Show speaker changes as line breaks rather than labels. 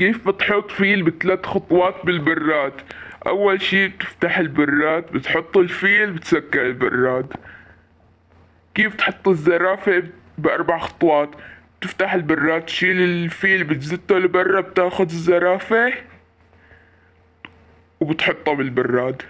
كيف بتحط فيل بثلاث خطوات بالبراد اول شي بتفتح البراد بتحط الفيل بتسكر البراد كيف تحط الزرافة باربع خطوات بتفتح البراد تشيل الفيل بتزته لبرا بتاخد الزرافة وبتحطها بالبراد